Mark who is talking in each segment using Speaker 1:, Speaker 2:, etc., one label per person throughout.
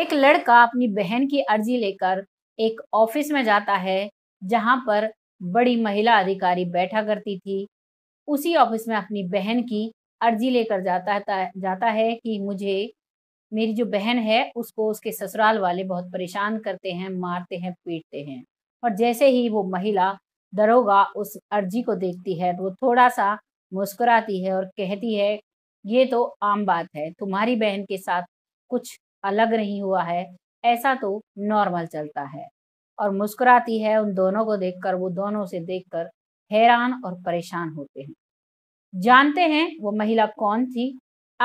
Speaker 1: एक लड़का अपनी बहन की अर्जी लेकर एक ऑफिस में जाता है जहां पर बड़ी महिला अधिकारी बैठा करती थी उसी ऑफिस में अपनी बहन की अर्जी लेकर जाता जाता है कि मुझे मेरी जो बहन है उसको उसके ससुराल वाले बहुत परेशान करते हैं मारते हैं पीटते हैं और जैसे ही वो महिला दरोगा उस अर्जी को देखती है तो वो थोड़ा सा मुस्कुराती है और कहती है ये तो आम बात है तुम्हारी बहन के साथ कुछ अलग नहीं हुआ है ऐसा तो नॉर्मल चलता है और मुस्कुराती है उन दोनों को देखकर वो दोनों से देखकर हैरान और परेशान होते हैं जानते हैं वो महिला कौन थी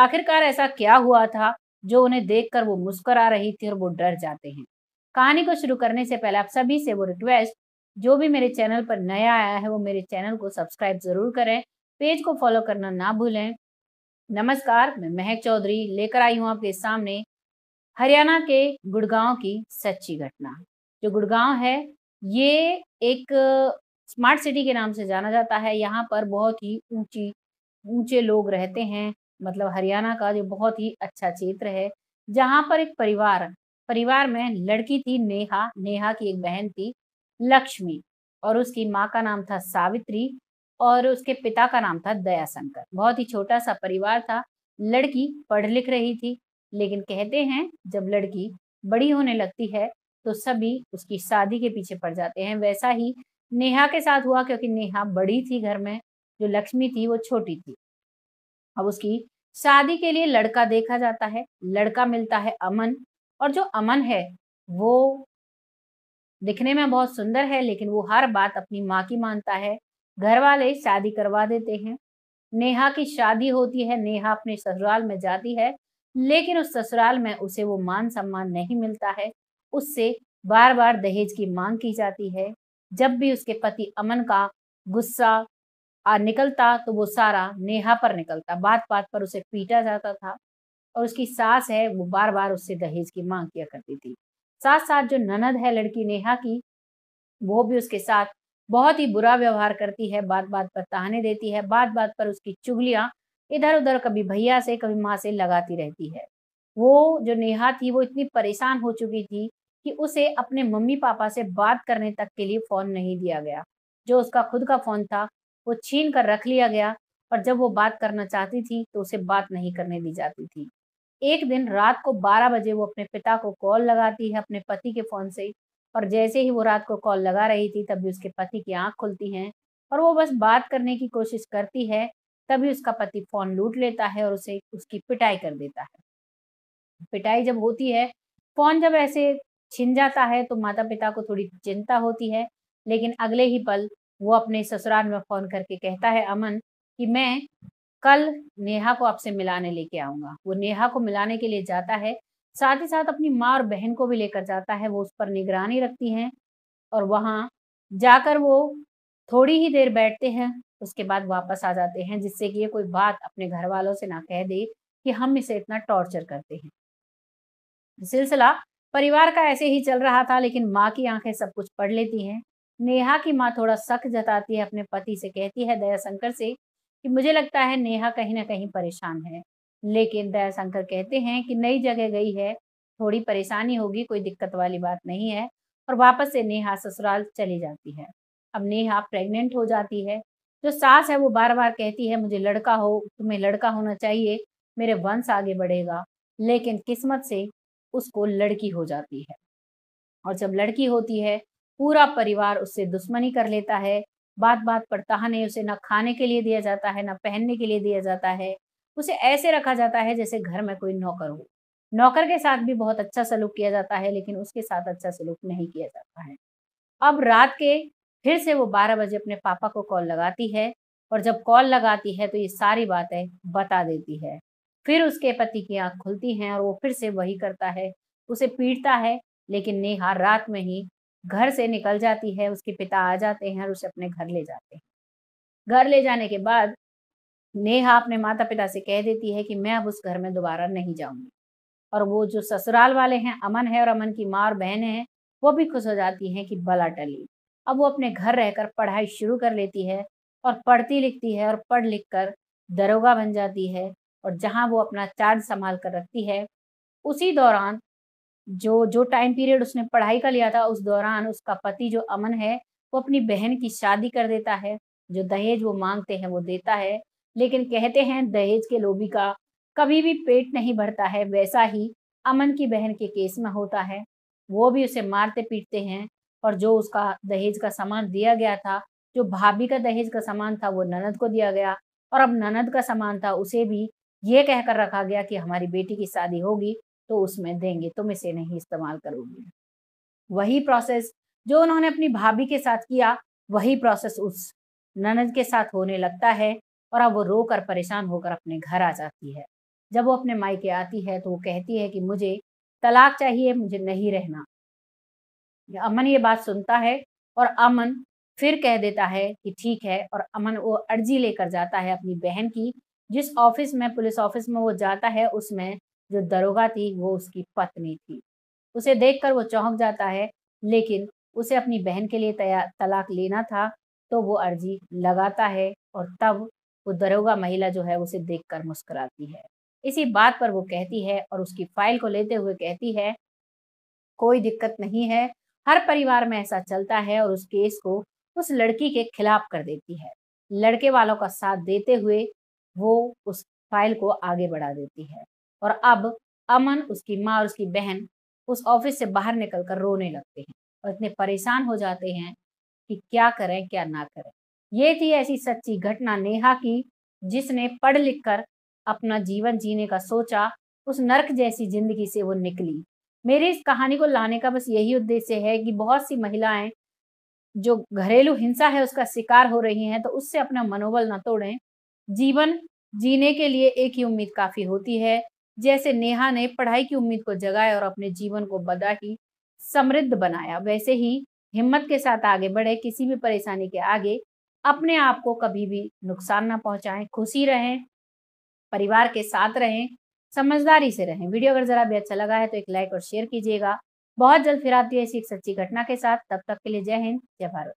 Speaker 1: आखिरकार ऐसा क्या हुआ था जो उन्हें देखकर वो मुस्करा रही थी और वो डर जाते हैं कहानी को शुरू करने से पहले आप सभी से वो रिक्वेस्ट जो भी मेरे चैनल पर नया आया है वो मेरे चैनल को सब्सक्राइब जरूर करें पेज को फॉलो करना ना भूलें नमस्कार मैं महक चौधरी लेकर आई हूँ आपके सामने हरियाणा के गुड़गांव की सच्ची घटना जो गुड़गांव है ये एक स्मार्ट सिटी के नाम से जाना जाता है यहाँ पर बहुत ही ऊंची ऊंचे लोग रहते हैं मतलब हरियाणा का जो बहुत ही अच्छा क्षेत्र है जहाँ पर एक परिवार परिवार में लड़की थी नेहा नेहा की एक बहन थी लक्ष्मी और उसकी माँ का नाम था सावित्री और उसके पिता का नाम था दयाशंकर बहुत ही छोटा सा परिवार था लड़की पढ़ लिख रही थी लेकिन कहते हैं जब लड़की बड़ी होने लगती है तो सभी उसकी शादी के पीछे पड़ जाते हैं वैसा ही नेहा के साथ हुआ क्योंकि नेहा बड़ी थी घर में जो लक्ष्मी थी वो छोटी थी अब उसकी शादी के लिए लड़का देखा जाता है लड़का मिलता है अमन और जो अमन है वो दिखने में बहुत सुंदर है लेकिन वो हर बात अपनी माँ की मानता है घर वाले शादी करवा देते हैं नेहा की शादी होती है नेहा अपने ससुराल में जाती है लेकिन उस ससुराल में उसे वो मान सम्मान नहीं मिलता है उससे बार बार दहेज की मांग की जाती है जब भी उसके पति अमन का गुस्सा निकलता तो वो सारा नेहा पर निकलता बात बात पर उसे पीटा जाता था और उसकी सास है वो बार बार उससे दहेज की मांग किया करती थी साथ साथ जो ननद है लड़की नेहा की वो भी उसके साथ बहुत ही बुरा व्यवहार करती है बात बात पर ताने देती है बात बात पर उसकी चुगलियां इधर उधर कभी भैया से कभी माँ से लगाती रहती है वो जो नेहा थी वो इतनी परेशान हो चुकी थी कि उसे अपने मम्मी पापा से बात करने तक के लिए फ़ोन नहीं दिया गया जो उसका खुद का फ़ोन था वो छीन कर रख लिया गया और जब वो बात करना चाहती थी तो उसे बात नहीं करने दी जाती थी एक दिन रात को 12 बजे वो अपने पिता को कॉल लगाती है अपने पति के फ़ोन से और जैसे ही वो रात को कॉल लगा रही थी तभी उसके पति की आंख खुलती हैं और वो बस बात करने की कोशिश करती है तभी उसका पति फोन लूट लेता है और उसे उसकी पिटाई कर देता है पिटाई जब होती है फोन जब ऐसे छिन जाता है तो माता पिता को थोड़ी चिंता होती है लेकिन अगले ही पल वो अपने ससुराल में फोन करके कहता है अमन कि मैं कल नेहा को आपसे मिलाने लेके आऊंगा वो नेहा को मिलाने के लिए जाता है साथ ही साथ अपनी माँ और बहन को भी लेकर जाता है वो उस पर निगरानी रखती हैं और वहाँ जाकर वो थोड़ी ही देर बैठते हैं उसके बाद वापस आ जाते हैं जिससे कि ये कोई बात अपने घर वालों से ना कह दे कि हम इसे इतना टॉर्चर करते हैं सिलसिला परिवार का ऐसे ही चल रहा था लेकिन माँ की आंखें सब कुछ पढ़ लेती हैं नेहा की माँ थोड़ा सख्त जताती है अपने पति से कहती है दयाशंकर से कि मुझे लगता है नेहा कहीं ना कहीं परेशान है लेकिन दयाशंकर कहते हैं कि नई जगह गई है थोड़ी परेशानी होगी कोई दिक्कत वाली बात नहीं है और वापस से नेहा ससुराल चली जाती है अब नेहा प्रेग्नेंट हो जाती है जो सास है वो बार बार कहती है मुझे लड़का हो तुम्हें लड़का होना चाहिए मेरे वंश आगे बढ़ेगा लेकिन किस्मत से उसको लड़की हो जाती है और जब लड़की होती है पूरा परिवार उससे दुश्मनी कर लेता है बात बात पर ताहने उसे ना खाने के लिए दिया जाता है ना पहनने के लिए दिया जाता है उसे ऐसे रखा जाता है जैसे घर में कोई नौकर हो नौकर के साथ भी बहुत अच्छा सलूक किया जाता है लेकिन उसके साथ अच्छा सलूक नहीं किया जाता है अब रात के फिर से वो बारह बजे अपने पापा को कॉल लगाती है और जब कॉल लगाती है तो ये सारी बातें बता देती है फिर उसके पति की आंख खुलती हैं और वो फिर से वही करता है उसे पीटता है लेकिन नेहा रात में ही घर से निकल जाती है उसके पिता आ जाते हैं और उसे अपने घर ले जाते हैं घर ले जाने के बाद नेहा अपने माता पिता से कह देती है कि मैं अब उस घर में दोबारा नहीं जाऊंगी और वो जो ससुराल वाले हैं अमन है और अमन की माँ और बहनें हैं वो भी खुश हो जाती हैं कि बला टली अब वो अपने घर रहकर पढ़ाई शुरू कर लेती है और पढ़ती लिखती है और पढ़ लिख कर दरोगा बन जाती है और जहाँ वो अपना चार्ज संभाल कर रखती है उसी दौरान जो जो टाइम पीरियड उसने पढ़ाई का लिया था उस दौरान उसका पति जो अमन है वो अपनी बहन की शादी कर देता है जो दहेज वो मांगते हैं वो देता है लेकिन कहते हैं दहेज के लोभी का कभी भी पेट नहीं भरता है वैसा ही अमन की बहन के केस में होता है वो भी उसे मारते पीटते हैं और जो उसका दहेज का सामान दिया गया था जो भाभी का दहेज का सामान था वो ननद को दिया गया और अब ननद का सामान था उसे भी ये कहकर रखा गया कि हमारी बेटी की शादी होगी तो उसमें देंगे तुम इसे नहीं इस्तेमाल करोगी वही प्रोसेस जो उन्होंने अपनी भाभी के साथ किया वही प्रोसेस उस ननद के साथ होने लगता है और अब वो रो कर परेशान होकर अपने घर आ जाती है जब वो अपने मायके आती है तो वो कहती है कि मुझे तलाक चाहिए मुझे नहीं रहना अमन ये बात सुनता है और अमन फिर कह देता है कि ठीक है और अमन वो अर्जी लेकर जाता है अपनी बहन की जिस ऑफिस में पुलिस ऑफिस में वो जाता है उसमें जो दरोगा थी वो उसकी पत्नी थी उसे देखकर वो चौंक जाता है लेकिन उसे अपनी बहन के लिए तलाक लेना था तो वो अर्जी लगाता है और तब वो दरोगा महिला जो है उसे देखकर मुस्कुराती है इसी बात पर वो कहती है और उसकी फाइल को लेते हुए कहती है कोई दिक्कत नहीं है हर परिवार में ऐसा चलता है और उस केस को उस लड़की के खिलाफ कर देती है लड़के वालों का साथ देते हुए वो उस फाइल को आगे बढ़ा देती है और अब अमन उसकी माँ और उसकी बहन उस ऑफिस से बाहर निकलकर रोने लगते हैं और इतने परेशान हो जाते हैं कि क्या करें क्या ना करें ये थी ऐसी सच्ची घटना नेहा की जिसने पढ़ लिख कर अपना जीवन जीने का सोचा उस नर्क जैसी जिंदगी से वो निकली मेरे इस कहानी को लाने का बस यही उद्देश्य है कि बहुत सी महिलाएं जो घरेलू हिंसा है उसका शिकार हो रही हैं तो उससे अपना मनोबल न तोड़ें जीवन जीने के लिए एक ही उम्मीद काफी होती है जैसे नेहा ने पढ़ाई की उम्मीद को जगाया और अपने जीवन को बदा ही समृद्ध बनाया वैसे ही हिम्मत के साथ आगे बढ़े किसी भी परेशानी के आगे अपने आप को कभी भी नुकसान ना पहुंचाएं खुशी रहें परिवार के साथ रहें समझदारी से रहें वीडियो अगर जरा भी अच्छा लगा है तो एक लाइक और शेयर कीजिएगा बहुत जल्द फिर आती है ऐसी एक सच्ची घटना के साथ तब तक के लिए जय हिंद जय भारत